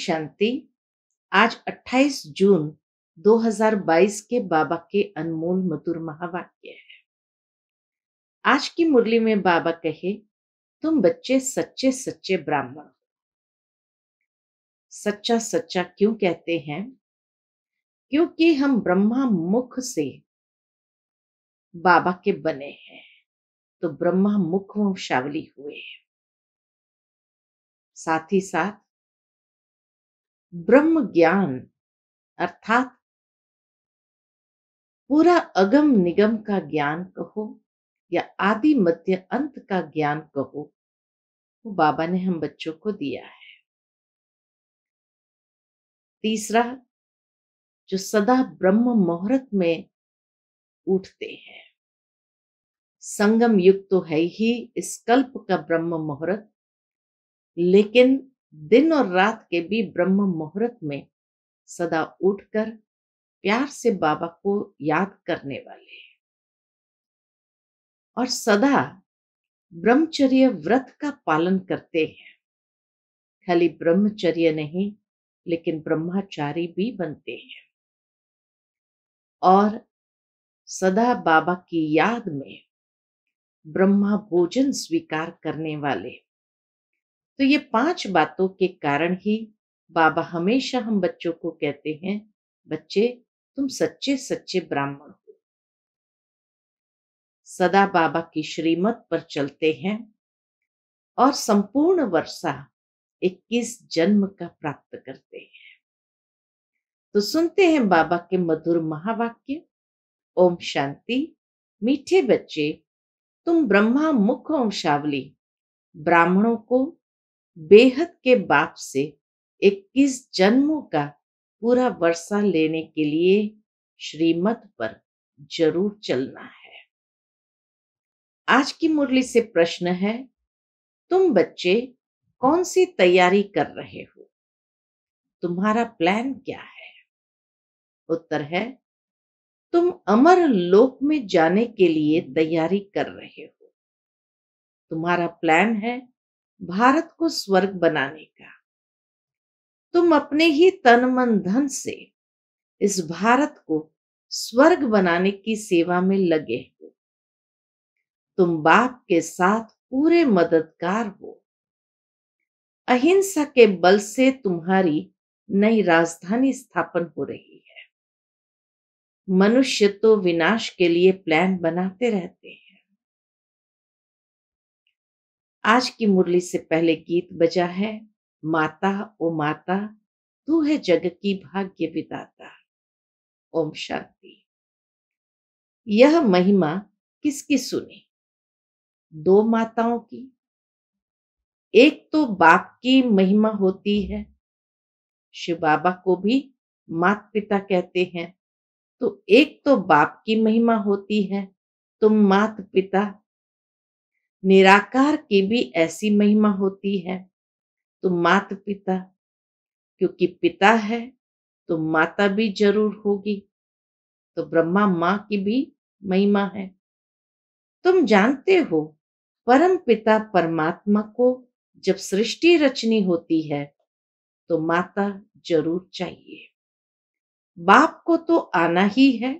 शांति आज 28 जून 2022 के बाबा के अनमोल मधुर महावाक्य है आज की मुरली में बाबा कहे तुम बच्चे सच्चे सच्चे ब्राह्मण सच्चा सच्चा क्यों कहते हैं क्योंकि हम ब्रह्मा मुख से बाबा के बने हैं तो ब्रह्मा मुख वंशावली हुए हैं साथ ही साथ ब्रह्म ज्ञान अर्थात पूरा अगम निगम का ज्ञान कहो या आदि मध्य अंत का ज्ञान कहो वो बाबा ने हम बच्चों को दिया है तीसरा जो सदा ब्रह्म मुहूर्त में उठते हैं संगम युग तो है ही इस कल्प का ब्रह्म मुहूर्त लेकिन दिन और रात के भी ब्रह्म मुहूर्त में सदा उठकर प्यार से बाबा को याद करने वाले और सदा ब्रह्मचर्य व्रत का पालन करते हैं खाली ब्रह्मचर्य नहीं लेकिन ब्रह्माचारी भी बनते हैं और सदा बाबा की याद में ब्रह्मा भोजन स्वीकार करने वाले तो ये पांच बातों के कारण ही बाबा हमेशा हम बच्चों को कहते हैं बच्चे तुम सच्चे सच्चे ब्राह्मण हो सदा बाबा की श्रीमत पर चलते हैं और संपूर्ण वर्षा 21 जन्म का प्राप्त करते हैं तो सुनते हैं बाबा के मधुर महावाक्य ओम शांति मीठे बच्चे तुम ब्रह्मा मुख वंशावली ब्राह्मणों को बेहद के बाप से 21 जन्मों का पूरा वर्षा लेने के लिए श्रीमत पर जरूर चलना है आज की मुरली से प्रश्न है तुम बच्चे कौन सी तैयारी कर रहे हो तुम्हारा प्लान क्या है उत्तर है तुम अमर लोक में जाने के लिए तैयारी कर रहे हो तुम्हारा प्लान है भारत को स्वर्ग बनाने का तुम अपने ही तन मन धन से इस भारत को स्वर्ग बनाने की सेवा में लगे हो तुम बाप के साथ पूरे मददगार हो अहिंसा के बल से तुम्हारी नई राजधानी स्थापन हो रही है मनुष्य तो विनाश के लिए प्लान बनाते रहते हैं आज की मुरली से पहले गीत बजा है माता ओ माता तू है जग की भाग्य विदाता ओम शांति यह महिमा किसकी सुनी दो माताओं की एक तो बाप की महिमा होती है शिव बाबा को भी मात पिता कहते हैं तो एक तो बाप की महिमा होती है तो मात पिता निराकार की भी ऐसी महिमा होती है तो माता पिता क्योंकि पिता है तो माता भी जरूर होगी तो ब्रह्मा माँ की भी महिमा है तुम जानते हो परम पिता परमात्मा को जब सृष्टि रचनी होती है तो माता जरूर चाहिए बाप को तो आना ही है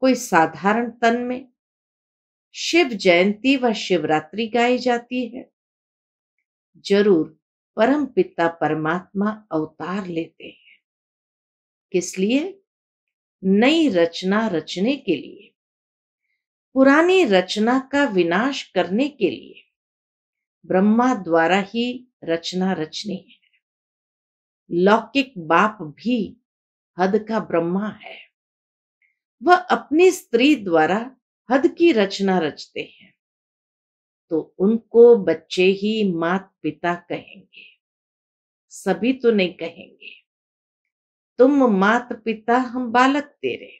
कोई साधारण तन में शिव जयंती व शिवरात्रि गाई जाती है जरूर परम पिता परमात्मा अवतार लेते हैं किस लिए नई रचना रचने के लिए पुरानी रचना का विनाश करने के लिए ब्रह्मा द्वारा ही रचना रचनी है लौकिक बाप भी हद का ब्रह्मा है वह अपनी स्त्री द्वारा हद की रचना रचते हैं तो उनको बच्चे ही मात पिता कहेंगे सभी तो नहीं कहेंगे तुम मात पिता हम बालक तेरे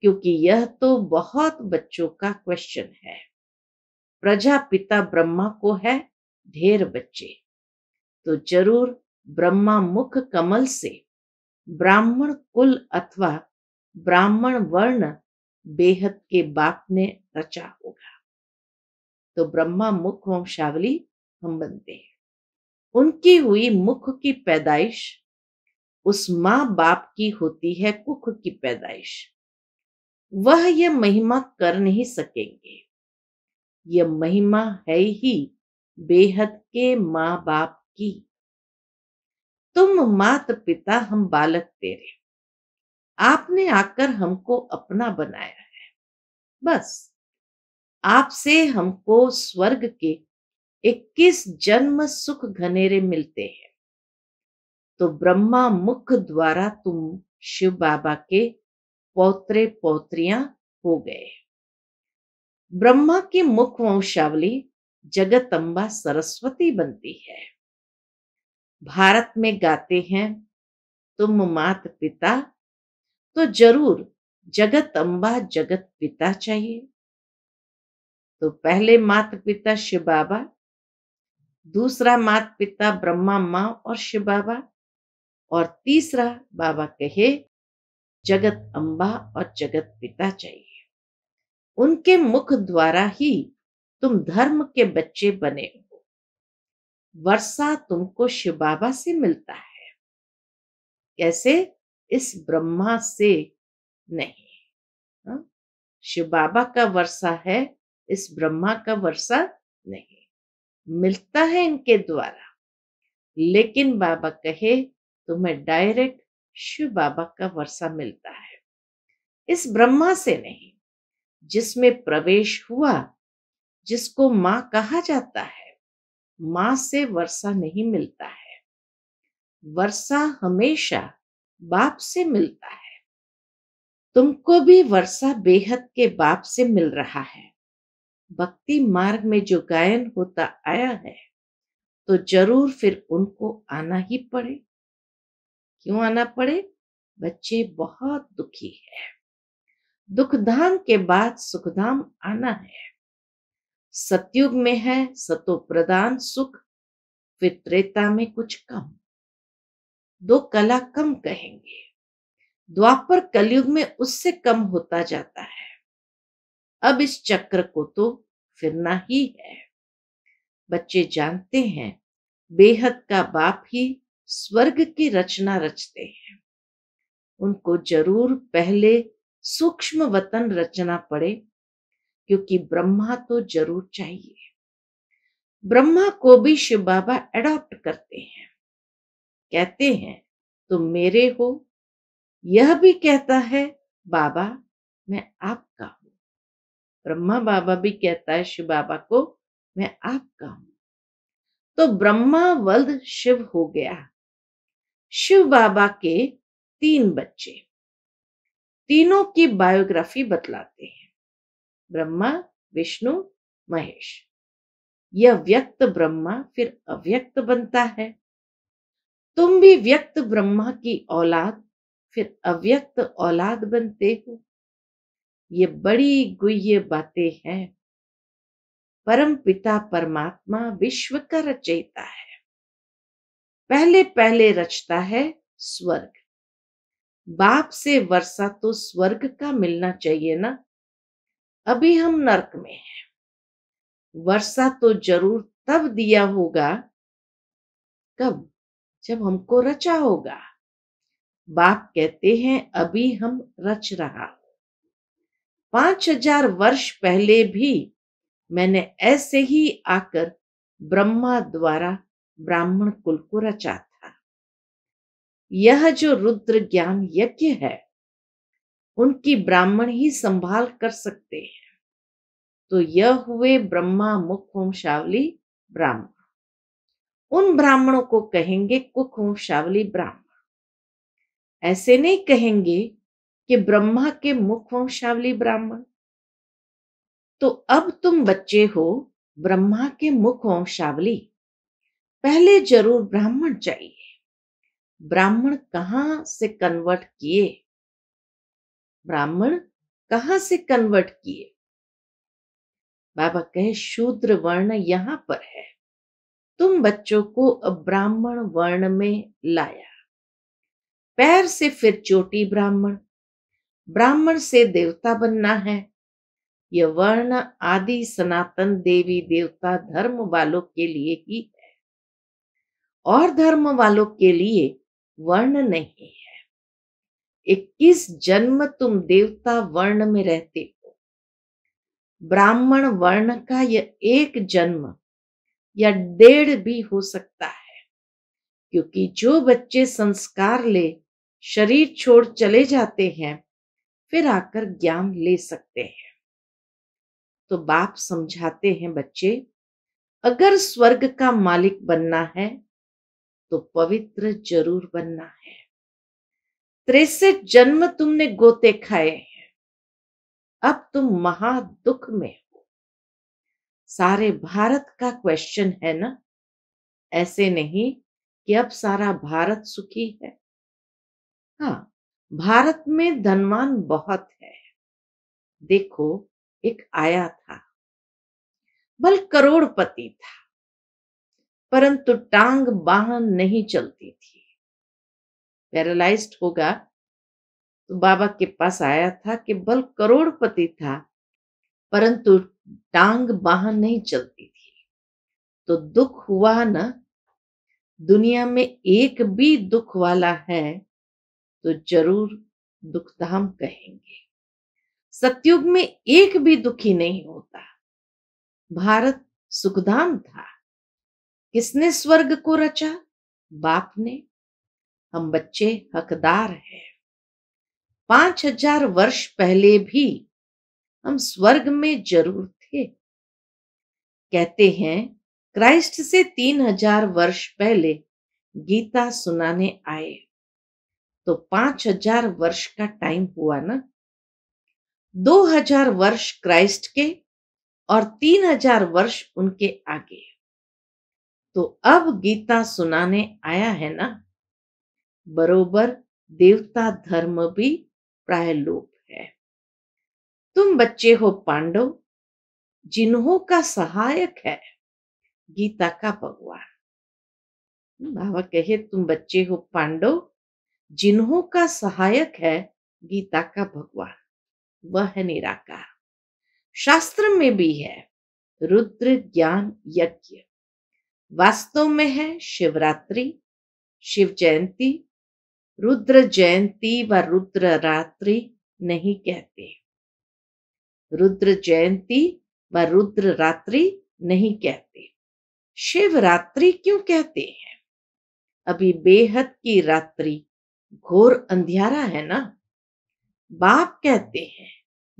क्योंकि यह तो बहुत बच्चों का क्वेश्चन है प्रजा पिता ब्रह्मा को है ढेर बच्चे तो जरूर ब्रह्मा मुख कमल से ब्राह्मण कुल अथवा ब्राह्मण वर्ण बेहद के बाप ने रचा होगा तो ब्रह्मा मुख वंशावली हम बनते हैं उनकी हुई मुख की पैदाइश उस माँ बाप की होती है कुख की पैदाइश वह यह महिमा कर नहीं सकेंगे यह महिमा है ही बेहद के माँ बाप की तुम मात पिता हम बालक तेरे आपने आकर हमको अपना बनाया है बस आपसे हमको स्वर्ग के 21 जन्म सुख घनेरे मिलते हैं तो ब्रह्मा मुख द्वारा तुम शिव बाबा के पौत्रे पौत्रियां हो गए ब्रह्मा की मुख वंशावली जगत अंबा सरस्वती बनती है भारत में गाते हैं तुम मात पिता तो जरूर जगत अम्बा जगत पिता चाहिए तो पहले मात पिता शिव बाबा दूसरा माता पिता ब्रह्मा माँ और शिव बाबा और तीसरा बाबा कहे जगत अम्बा और जगत पिता चाहिए उनके मुख द्वारा ही तुम धर्म के बच्चे बने हो वर्षा तुमको शिव बाबा से मिलता है कैसे इस ब्रह्मा से नहीं हाँ? शिव बाबा का वर्षा है इस ब्रह्मा का वर्षा नहीं मिलता है इनके द्वारा लेकिन बाबा कहे तुम्हें डायरेक्ट शिव बाबा का वर्षा मिलता है इस ब्रह्मा से नहीं जिसमें प्रवेश हुआ जिसको माँ कहा जाता है माँ से वर्षा नहीं मिलता है वर्षा हमेशा बाप से मिलता है तुमको भी वर्षा बेहद के बाप से मिल रहा है भक्ति मार्ग में जो गायन होता आया है तो जरूर फिर उनको आना ही पड़े क्यों आना पड़े बच्चे बहुत दुखी है दुखधाम के बाद सुखधाम आना है सतयुग में है सतो प्रदान सुख फिर त्रेता में कुछ कम दो कला कम कहेंगे द्वापर कलयुग में उससे कम होता जाता है अब इस चक्र को तो फिरना ही है बच्चे जानते हैं बेहद का बाप ही स्वर्ग की रचना रचते हैं उनको जरूर पहले सूक्ष्म वतन रचना पड़े क्योंकि ब्रह्मा तो जरूर चाहिए ब्रह्मा को भी शिव बाबा एडॉप्ट करते हैं कहते हैं तुम मेरे हो यह भी कहता है बाबा मैं आपका हूं ब्रह्मा बाबा भी कहता है शिव बाबा को मैं आपका हूं तो ब्रह्मा वल्द शिव हो गया शिव बाबा के तीन बच्चे तीनों की बायोग्राफी बतलाते हैं ब्रह्मा विष्णु महेश यह व्यक्त ब्रह्मा फिर अव्यक्त बनता है तुम भी व्यक्त ब्रह्मा की औलाद फिर अव्यक्त औलाद बनते हो ये बड़ी गुह्य बातें हैं परम पिता परमात्मा विश्व का रचयिता है पहले पहले रचता है स्वर्ग बाप से वर्षा तो स्वर्ग का मिलना चाहिए ना अभी हम नरक में हैं वर्षा तो जरूर तब दिया होगा कब जब हमको रचा होगा बाप कहते हैं अभी हम रच रहा पांच हजार वर्ष पहले भी मैंने ऐसे ही आकर ब्रह्मा द्वारा ब्राह्मण कुल को रचा था यह जो रुद्र ज्ञान यज्ञ है उनकी ब्राह्मण ही संभाल कर सकते हैं तो यह हुए ब्रह्मा मुख्य शावली ब्राह्मण उन ब्राह्मणों को कहेंगे वंशावली ब्राह्मण ऐसे नहीं कहेंगे कि ब्रह्मा के मुख वंशावली ब्राह्मण तो अब तुम बच्चे हो ब्रह्मा के मुख वंशावली पहले जरूर ब्राह्मण चाहिए ब्राह्मण कहा से कन्वर्ट किए ब्राह्मण कहां से कन्वर्ट किए बाबा कहे शूद्र वर्ण यहां पर है तुम बच्चों को अब ब्राह्मण वर्ण में लाया पैर से फिर चोटी ब्राह्मण ब्राह्मण से देवता बनना है यह वर्ण आदि सनातन देवी देवता धर्म वालों के लिए ही है और धर्म वालों के लिए वर्ण नहीं है इक्कीस जन्म तुम देवता वर्ण में रहते हो ब्राह्मण वर्ण का यह एक जन्म या डेढ़ भी हो सकता है क्योंकि जो बच्चे संस्कार ले शरीर छोड़ चले जाते हैं फिर आकर ज्ञान ले सकते हैं तो बाप समझाते हैं बच्चे अगर स्वर्ग का मालिक बनना है तो पवित्र जरूर बनना है तिरसठ जन्म तुमने गोते खाए हैं अब तुम महा दुख में सारे भारत का क्वेश्चन है ना ऐसे नहीं कि अब सारा भारत सुखी है हाँ भारत में धनवान बहुत है देखो एक आया था बल करोड़पति था परंतु टांग बाह नहीं चलती थी पैरालाइज्ड होगा तो बाबा के पास आया था कि बल करोड़पति था परंतु टांग बाह नहीं चलती थी तो दुख हुआ ना दुनिया में एक भी दुख वाला है तो जरूर दुखधाम कहेंगे सत्युग में एक भी दुखी नहीं होता भारत सुखधाम था किसने स्वर्ग को रचा बाप ने हम बच्चे हकदार हैं पांच हजार वर्ष पहले भी हम स्वर्ग में जरूर थे कहते हैं क्राइस्ट से तीन हजार वर्ष पहले गीता सुनाने आए तो पांच हजार वर्ष का टाइम हुआ ना दो हजार वर्ष क्राइस्ट के और तीन हजार वर्ष उनके आगे तो अब गीता सुनाने आया है ना बरोबर देवता धर्म भी प्राय लोग तुम बच्चे हो पांडव जिन्हों का सहायक है गीता का भगवान बाबा कहे तुम बच्चे हो पांडव जिन्हों का सहायक है गीता का भगवान वह है निराकार शास्त्र में भी है रुद्र ज्ञान यज्ञ वास्तव में है शिवरात्रि शिव जयंती रुद्र जयंती व रुद्र रात्रि नहीं कहते रुद्र जयंती व रुद्र रात्रि नहीं कहते शिवरात्रि क्यों कहते हैं अभी बेहद की रात्रि घोर अंधियारा है ना बाप कहते हैं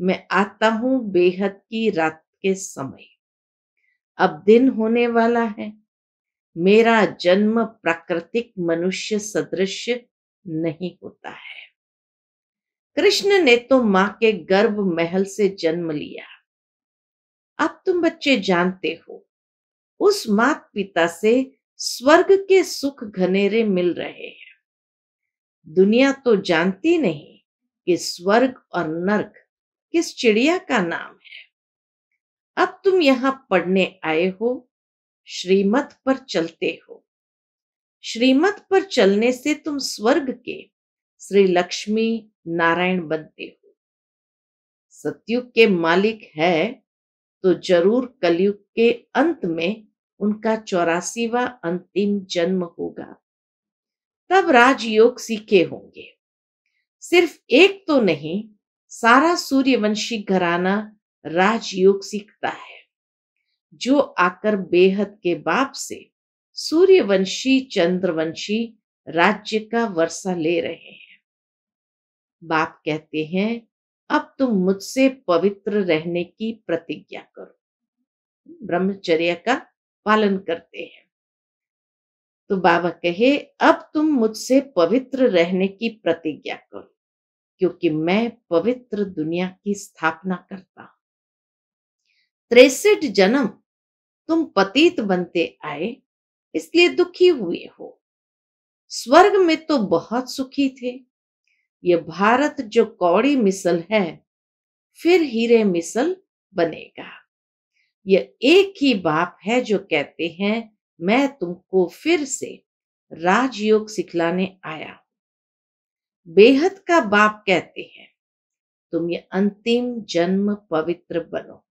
मैं आता हूं बेहद की रात के समय अब दिन होने वाला है मेरा जन्म प्राकृतिक मनुष्य सदृश नहीं होता है कृष्ण ने तो मां के गर्भ महल से जन्म लिया अब तुम बच्चे जानते हो उस मात पिता से स्वर्ग के सुख घनेरे मिल रहे हैं दुनिया तो जानती नहीं कि स्वर्ग और नर्क किस चिड़िया का नाम है अब तुम यहाँ पढ़ने आए हो श्रीमत पर चलते हो श्रीमत पर चलने से तुम स्वर्ग के श्री लक्ष्मी नारायण बनते हो सतयुग के मालिक है तो जरूर कलयुग के अंत में उनका चौरासीवा अंतिम जन्म होगा तब राजयोग सीखे होंगे सिर्फ एक तो नहीं सारा सूर्यवंशी घराना राजयोग सीखता है जो आकर बेहद के बाप से सूर्यवंशी चंद्रवंशी राज्य का वर्षा ले रहे हैं बाप कहते हैं अब तुम मुझसे पवित्र रहने की प्रतिज्ञा करो ब्रह्मचर्य का पालन करते हैं तो बाबा कहे अब तुम मुझसे पवित्र रहने की प्रतिज्ञा करो क्योंकि मैं पवित्र दुनिया की स्थापना करता हूं तिरसठ जन्म तुम पतित बनते आए इसलिए दुखी हुए हो स्वर्ग में तो बहुत सुखी थे ये भारत जो कौड़ी मिसल है फिर हीरे मिसल बनेगा ये एक ही बाप है जो कहते हैं मैं तुमको फिर से राजयोग सिखलाने आया हूं बेहद का बाप कहते हैं तुम ये अंतिम जन्म पवित्र बनो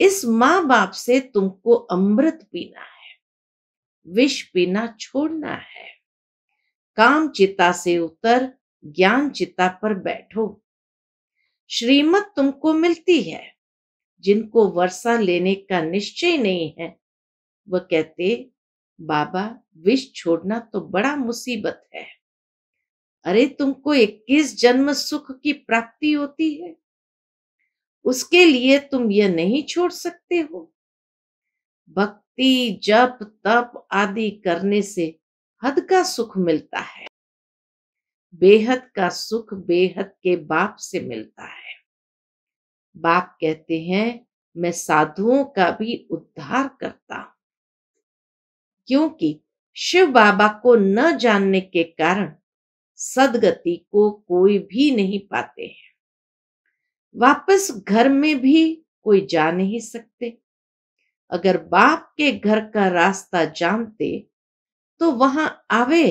इस माँ बाप से तुमको अमृत पीना है विष पीना छोड़ना है काम चिता से उतर ज्ञान चिता पर बैठो श्रीमत तुमको मिलती है जिनको वर्षा लेने का निश्चय नहीं है वह कहते बाबा विष छोड़ना तो बड़ा मुसीबत है अरे तुमको 21 जन्म सुख की प्राप्ति होती है उसके लिए तुम यह नहीं छोड़ सकते हो भक्ति जप तप आदि करने से हद का सुख मिलता है बेहद का सुख बेहद के बाप से मिलता है बाप कहते हैं मैं साधुओं का भी उद्धार करता हूं क्योंकि शिव बाबा को न जानने के कारण सदगति को कोई भी नहीं पाते हैं वापस घर में भी कोई जा नहीं सकते अगर बाप के घर का रास्ता जानते तो वहां आवे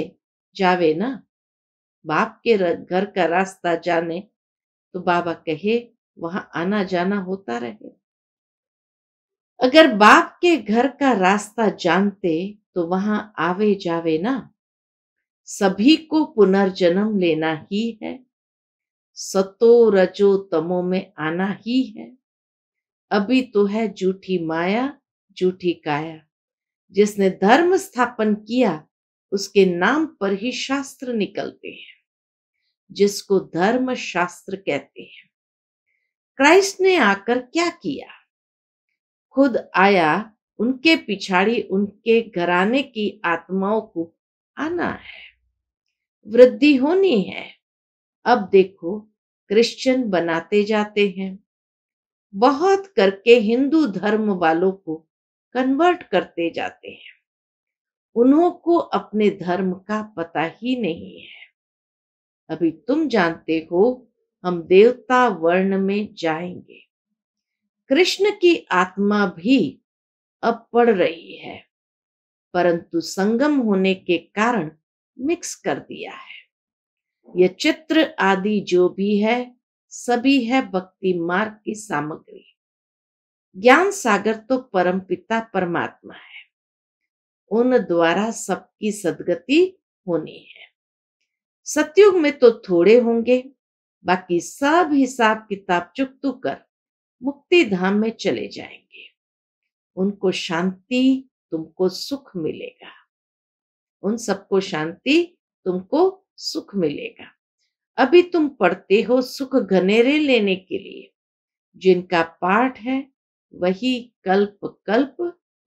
जावे ना बाप के घर का रास्ता जाने तो बाबा कहे वहां आना जाना होता रहे अगर बाप के घर का रास्ता जानते तो वहां आवे जावे ना सभी को पुनर्जन्म लेना ही है सतो रजो तमो में आना ही है अभी तो है झूठी माया झूठी काया जिसने धर्म स्थापन किया उसके नाम पर ही शास्त्र निकलते हैं जिसको धर्म शास्त्र कहते हैं क्राइस्ट ने आकर क्या किया खुद आया उनके पिछाड़ी उनके घराने की आत्माओं को आना है वृद्धि होनी है अब देखो क्रिश्चियन बनाते जाते हैं बहुत करके हिंदू धर्म वालों को कन्वर्ट करते जाते हैं उन्हों को अपने धर्म का पता ही नहीं है अभी तुम जानते हो हम देवता वर्ण में जाएंगे कृष्ण की आत्मा भी अब पड़ रही है परंतु संगम होने के कारण मिक्स कर दिया है यह चित्र आदि जो भी है सभी है भक्ति मार्ग की सामग्री ज्ञान सागर तो परम पिता परमात्मा है उन द्वारा सबकी सदगति होनी है सत्युग में तो थोड़े होंगे बाकी सब हिसाब किताब चुकतू कर मुक्ति धाम में चले जाएंगे उनको शांति तुमको सुख मिलेगा उन सबको शांति तुमको सुख मिलेगा अभी तुम पढ़ते हो सुख घनेरे लेने के लिए जिनका पाठ है वही कल्प कल्प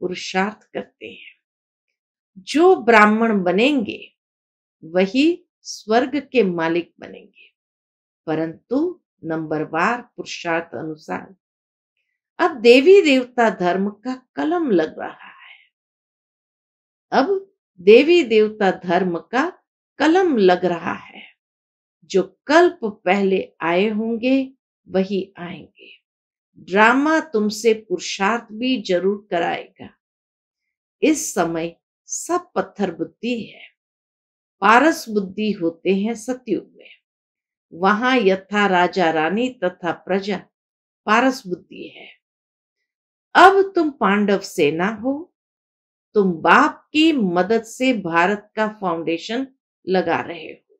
पुरुषार्थ करते हैं जो ब्राह्मण बनेंगे वही स्वर्ग के मालिक बनेंगे परंतु नंबरवार पुरुषार्थ अनुसार अब देवी देवता धर्म का कलम लग रहा है अब देवी देवता धर्म का कलम लग रहा है जो कल्प पहले आए होंगे वही आएंगे ड्रामा तुमसे पुरुषार्थ भी जरूर कराएगा इस समय सब पत्थर बुद्धि है पारस बुद्धि होते हैं सतयुग में वहां यथा राजा रानी तथा प्रजा पारस बुद्धि है अब तुम पांडव सेना हो तुम बाप की मदद से भारत का फाउंडेशन लगा रहे हो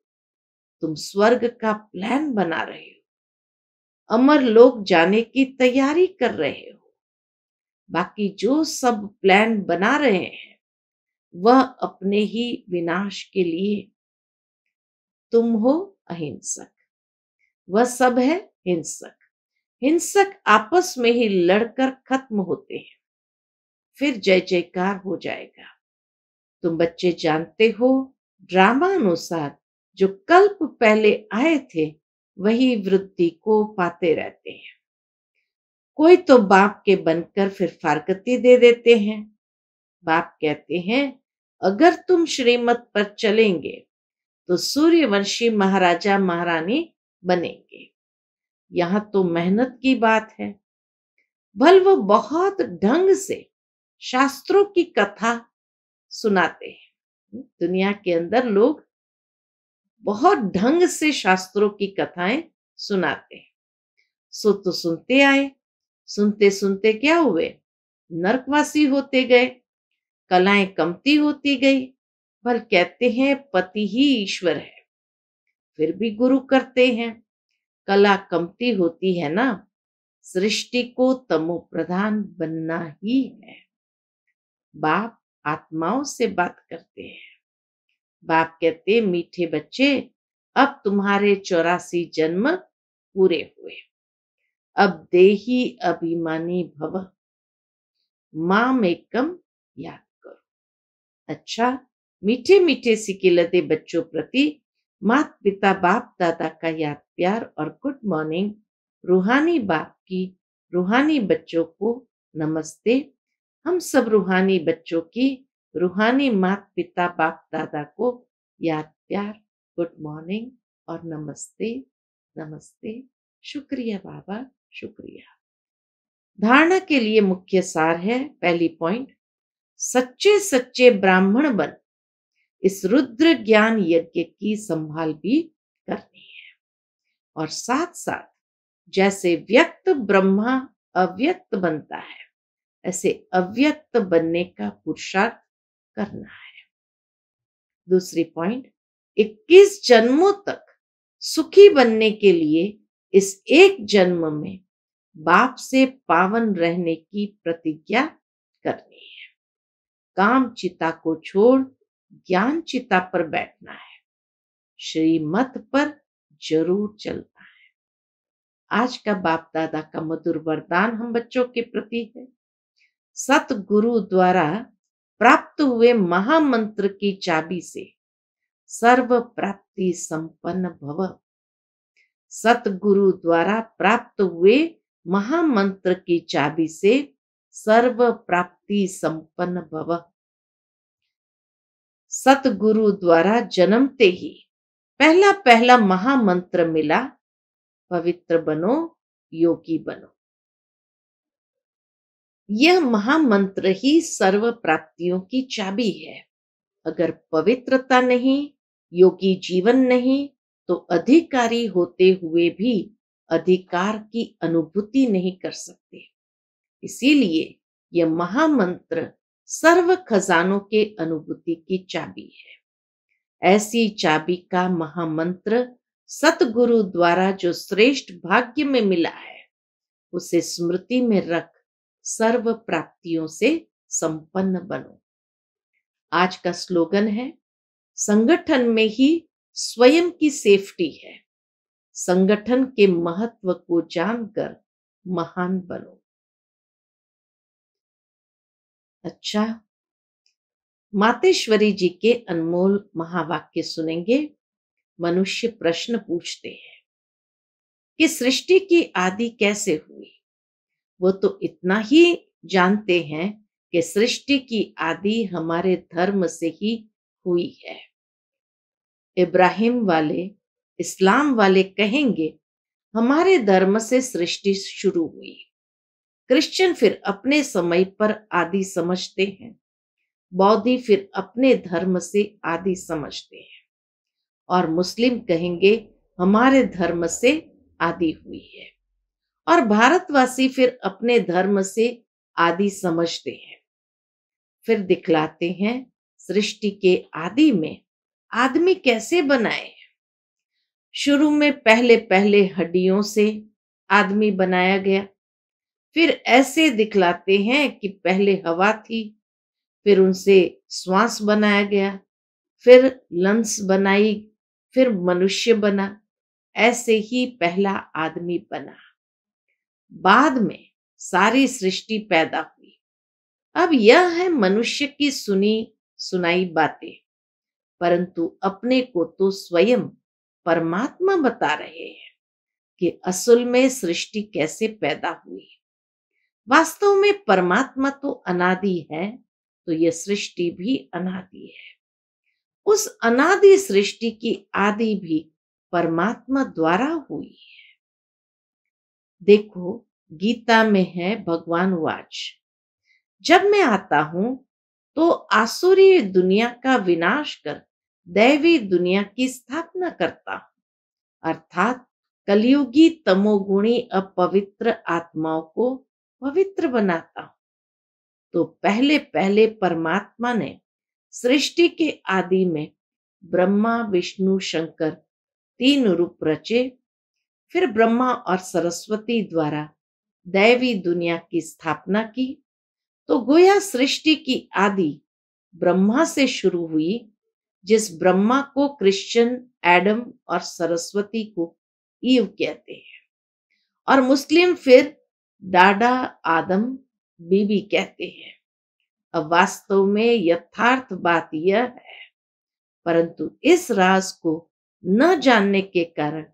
तुम स्वर्ग का प्लान बना रहे हो अमर लोग जाने की तैयारी कर रहे हो बाकी जो सब प्लान बना रहे हैं वह अपने ही विनाश के लिए तुम हो अहिंसक वह सब है हिंसक हिंसक आपस में ही लड़कर खत्म होते हैं फिर जय जयकार हो जाएगा तुम बच्चे जानते हो ड्रामा अनुसार जो कल्प पहले आए थे वही वृद्धि को पाते रहते हैं कोई तो बाप के बनकर फिर फारकती दे देते हैं बाप कहते हैं अगर तुम श्रीमत पर चलेंगे तो सूर्यवंशी महाराजा महारानी बनेंगे यहां तो मेहनत की बात है भल वो बहुत ढंग से शास्त्रों की कथा सुनाते हैं हम्म, दुनिया के अंदर लोग बहुत ढंग से शास्त्रों की कथाएं सुनाते हैं सो तो सुनते आए सुनते सुनते क्या हुए नरकवासी होते गए कलाएं कमती होती गई पर कहते हैं पति ही ईश्वर है फिर भी गुरु करते हैं कला कमती होती है ना सृष्टि को तमो प्रधान बनना ही है बाप आत्माओं से बात करते हैं बाप कहते मीठे बच्चे अब तुम्हारे चौरासी जन्म पूरे हुए अब देही अभिमानी भव माम एकम याद अच्छा मीठे मीठे सिकिलते बच्चों प्रति मात पिता बाप दादा का याद प्यार और गुड मॉर्निंग रूहानी बाप की रूहानी बच्चों को नमस्ते हम सब रूहानी बच्चों की रूहानी मात पिता बाप दादा को याद प्यार गुड मॉर्निंग और नमस्ते नमस्ते शुक्रिया बाबा शुक्रिया धारणा के लिए मुख्य सार है पहली पॉइंट सच्चे सच्चे ब्राह्मण बन इस रुद्र ज्ञान यज्ञ की संभाल भी करनी है और साथ साथ जैसे व्यक्त ब्रह्मा अव्यक्त बनता है ऐसे अव्यक्त बनने का पुरुषार्थ करना है दूसरी पॉइंट 21 जन्मों तक सुखी बनने के लिए इस एक जन्म में बाप से पावन रहने की प्रतिज्ञा करनी है काम चिता को छोड़ ज्ञान चिता पर बैठना है श्रीमत पर जरूर चलना है आज का बाप दादा का मधुर वरदान हम बच्चों के प्रति है सतगुरु द्वारा प्राप्त हुए महामंत्र की चाबी से सर्व प्राप्ति संपन्न भव सतगुरु द्वारा प्राप्त हुए महामंत्र की चाबी से सर्व प्राप्ति संपन्न भव सतगुरु द्वारा जन्मते ही पहला पहला महामंत्र मिला पवित्र बनो योगी बनो यह महामंत्र ही सर्व प्राप्तियों की चाबी है अगर पवित्रता नहीं योगी जीवन नहीं तो अधिकारी होते हुए भी अधिकार की अनुभूति नहीं कर सकते इसीलिए यह महामंत्र सर्व खजानों के अनुभूति की चाबी है ऐसी चाबी का महामंत्र सतगुरु द्वारा जो श्रेष्ठ भाग्य में मिला है उसे स्मृति में रख सर्व प्राप्तियों से संपन्न बनो आज का स्लोगन है संगठन में ही स्वयं की सेफ्टी है संगठन के महत्व को जानकर महान बनो अच्छा मातेश्वरी जी के अनमोल महावाक्य सुनेंगे मनुष्य प्रश्न पूछते हैं कि सृष्टि की आदि कैसे हुई वो तो इतना ही जानते हैं कि सृष्टि की आदि हमारे धर्म से ही हुई है इब्राहिम वाले इस्लाम वाले कहेंगे हमारे धर्म से सृष्टि शुरू हुई क्रिश्चियन फिर अपने समय पर आदि समझते हैं बौद्धी फिर अपने धर्म से आदि समझते हैं और मुस्लिम कहेंगे हमारे धर्म से आदि हुई है और भारतवासी फिर अपने धर्म से आदि समझते हैं फिर दिखलाते हैं सृष्टि के आदि में आदमी कैसे बनाए शुरू में पहले पहले हड्डियों से आदमी बनाया गया फिर ऐसे दिखलाते हैं कि पहले हवा थी फिर उनसे श्वास बनाया गया फिर लंस बनाई फिर मनुष्य बना ऐसे ही पहला आदमी बना बाद में सारी सृष्टि पैदा हुई अब यह है मनुष्य की सुनी सुनाई बातें परंतु अपने को तो स्वयं परमात्मा बता रहे हैं कि असल में सृष्टि कैसे पैदा हुई वास्तव में परमात्मा तो अनादि है तो यह सृष्टि भी अनादि है उस अनादि सृष्टि की आदि भी परमात्मा द्वारा हुई है देखो गीता में है भगवान वाच जब मैं आता हूं तो आसुरी दुनिया का विनाश कर दैवी दुनिया की स्थापना करता हूं अर्थात कलयुगी तमोगुणी अपवित्र आत्माओं को पवित्र बनाता हूं तो पहले पहले परमात्मा ने सृष्टि के आदि में ब्रह्मा विष्णु शंकर तीन रूप रचे फिर ब्रह्मा और सरस्वती द्वारा दैवी दुनिया की स्थापना की तो गोया सृष्टि की आदि ब्रह्मा से शुरू हुई जिस ब्रह्मा को क्रिश्चियन एडम और सरस्वती को ईव कहते हैं और मुस्लिम फिर डाडा आदम बीबी कहते हैं अब वास्तव में यथार्थ बात यह है परंतु इस राज को न जानने के कारण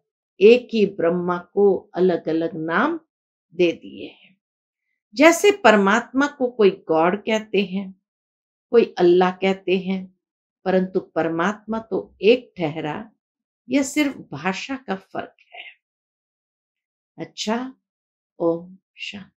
एक ही ब्रह्मा को अलग अलग नाम दे दिए हैं जैसे परमात्मा को कोई गॉड कहते हैं कोई अल्लाह कहते हैं परंतु परमात्मा तो एक ठहरा यह सिर्फ भाषा का फर्क है अच्छा ओम Shanti.